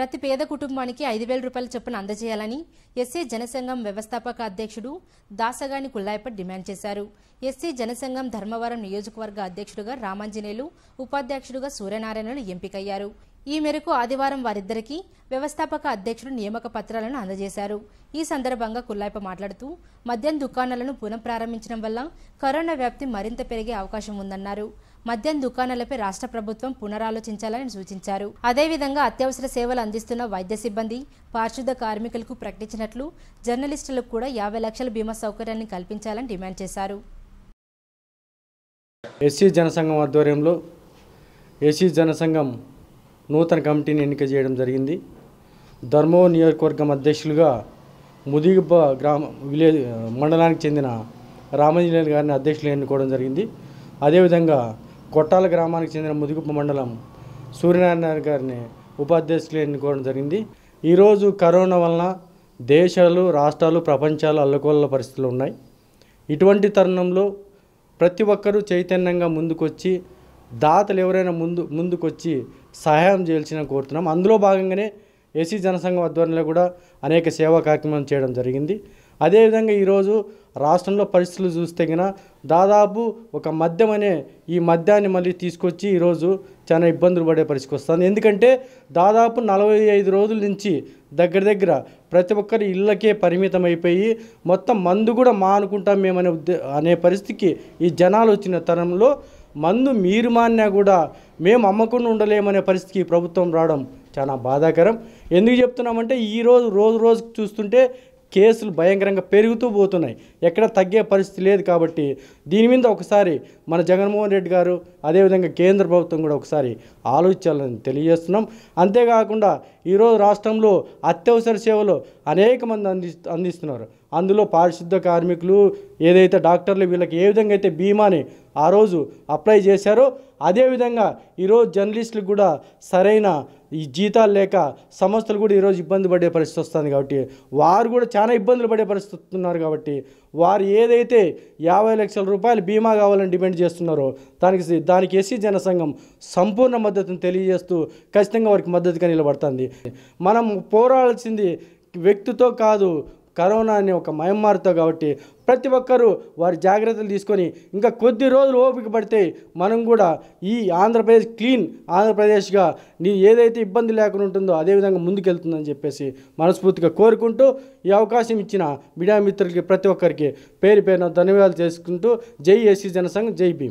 ప్రతి పేద కుటుంబానికి ఐదు వేల రూపాయల చొప్పున అందజేయాలని ఎస్సీ జనసంఘం వ్యవస్థాపక అధ్యక్షుడు దాసగాని కుల్లాయపట్ డిమాండ్ చేశారు ఎస్సీ జనసంఘం ధర్మవరం నియోజకవర్గ అధ్యక్షుడుగా రామాంజనేయులు ఉపాధ్యక్షుడుగా సూర్యనారాయణలు ఎంపికయ్యారు ఈ మేరకు ఆదివారం వారిద్దరికీ వ్యవస్థాపక అధ్యక్షుడు నియామక పత్రాలను అందజేశారు ఈ సందర్భంగా కుల్లాయిప మాట్లాడుతూ మద్యం దుకాణాలను పునఃప్రారంభించడం వల్ల కరోనా వ్యాప్తి మరింత పెరిగే అవకాశం ఉందన్నారు మద్యం దుకాణాలపై రాష్ట్ర ప్రభుత్వం పునరాలోచించాలని సూచించారు అదేవిధంగా అత్యవసర సేవలు అందిస్తున్న వైద్య సిబ్బంది పారిశుద్ధ కార్మికులకు ప్రకటించినట్లు జర్నలిస్టులకు కూడా యాభై లక్షల బీమా సౌకర్యాన్ని కల్పించాలని డిమాండ్ చేశారు ఎస్సీ జనసంఘం ఆధ్వర్యంలో ఎస్సీ జనసంఘం నూతన కమిటీని ఎన్నిక చేయడం జరిగింది ధర్మో నియోజకవర్గం అధ్యక్షులుగా ముదిగుబ్బ గ్రామ విలేజ్ మండలానికి చెందిన రామంజనేయులు గారిని అధ్యక్షులు ఎన్నుకోవడం జరిగింది అదేవిధంగా కొట్టాల గ్రామానికి చెందిన ముదిగుప్ప మండలం సూర్యనారాయణ గారిని ఉపాధ్యక్షులు ఎన్నుకోవడం జరిగింది ఈరోజు కరోనా వలన దేశాలు రాష్ట్రాలు ప్రపంచాలు అల్లకొల్ల పరిస్థితులు ఉన్నాయి ఇటువంటి తరుణంలో ప్రతి ఒక్కరూ చైతన్యంగా ముందుకొచ్చి దాతలు ఎవరైనా ముందు ముందుకొచ్చి సహాయం చేయాల్సిన కోరుతున్నాం అందులో భాగంగానే ఏసీ జనసంఘం ఆధ్వర్యంలో కూడా అనేక సేవా కార్యక్రమం చేయడం జరిగింది అదేవిధంగా ఈరోజు రాష్ట్రంలో పరిస్థితులు చూస్తే గిన దాదాపు ఒక మద్యం అనే ఈ మద్యాన్ని మళ్ళీ తీసుకొచ్చి ఈరోజు చాలా ఇబ్బందులు పడే పరిస్థితి వస్తుంది ఎందుకంటే దాదాపు నలభై ఐదు రోజుల నుంచి దగ్గర దగ్గర ప్రతి ఒక్కరి ఇళ్ళకే పరిమితం అయిపోయి మొత్తం మందు కూడా మానుకుంటాం మేమనే ఉద్దే అనే పరిస్థితికి ఈ జనాలు వచ్చిన తరంలో మందు మీరు మాన్నా కూడా మేము అమ్మకుండా ఉండలేమనే పరిస్థితికి ప్రభుత్వం రావడం చాలా బాధాకరం ఎందుకు చెప్తున్నామంటే ఈరోజు రోజు రోజు చూస్తుంటే కేసులు భయంకరంగా పెరుగుతూ పోతున్నాయి ఎక్కడ తగ్గే పరిస్థితి లేదు కాబట్టి దీని మీద ఒకసారి మన జగన్మోహన్ రెడ్డి గారు అదేవిధంగా కేంద్ర ప్రభుత్వం కూడా ఒకసారి ఆలోచించాలని తెలియజేస్తున్నాం అంతేకాకుండా ఈరోజు రాష్ట్రంలో అత్యవసర సేవలు అనేక మంది అంది అందిస్తున్నారు అందులో పారిశుద్ధ కార్మికులు ఏదైతే డాక్టర్లు వీళ్ళకి ఏ విధంగా అయితే బీమాని ఆ రోజు అప్లై చేశారో అదేవిధంగా ఈరోజు జర్నలిస్టులు కూడా సరైన ఈ జీతాలు లేక సంస్థలు కూడా ఈరోజు ఇబ్బంది పడే పరిస్థితి వస్తుంది కాబట్టి వారు కూడా చాలా ఇబ్బందులు పడే పరిస్థితి ఉన్నారు కాబట్టి వారు ఏదైతే యాభై లక్షల రూపాయలు బీమా కావాలని డిమాండ్ చేస్తున్నారో దానికి దానికి ఎస్సీ జనసంఘం సంపూర్ణ మద్దతును తెలియజేస్తూ ఖచ్చితంగా వారికి మద్దతుగా నిలబడుతుంది మనం పోరాడాల్సింది వ్యక్తితో కాదు కరోనా అనే ఒక మయమ్మారుతో కాబట్టి ప్రతి ఒక్కరూ వారి జాగ్రత్తలు తీసుకొని ఇంకా కొద్ది రోజులు ఓపిక పడితే మనం కూడా ఈ ఆంధ్రప్రదేశ్ క్లీన్ ఆంధ్రప్రదేశ్గా నీ ఏదైతే ఇబ్బంది లేకుండా ఉంటుందో అదేవిధంగా ముందుకెళ్తుందని చెప్పేసి మనస్ఫూర్తిగా కోరుకుంటూ ఈ అవకాశం ఇచ్చిన మీడియా మిత్రులకి ప్రతి ఒక్కరికి పేరు పేరున ధన్యవాదాలు చేసుకుంటూ జై ఎస్సీ జనసంఘ్ జై భీమ్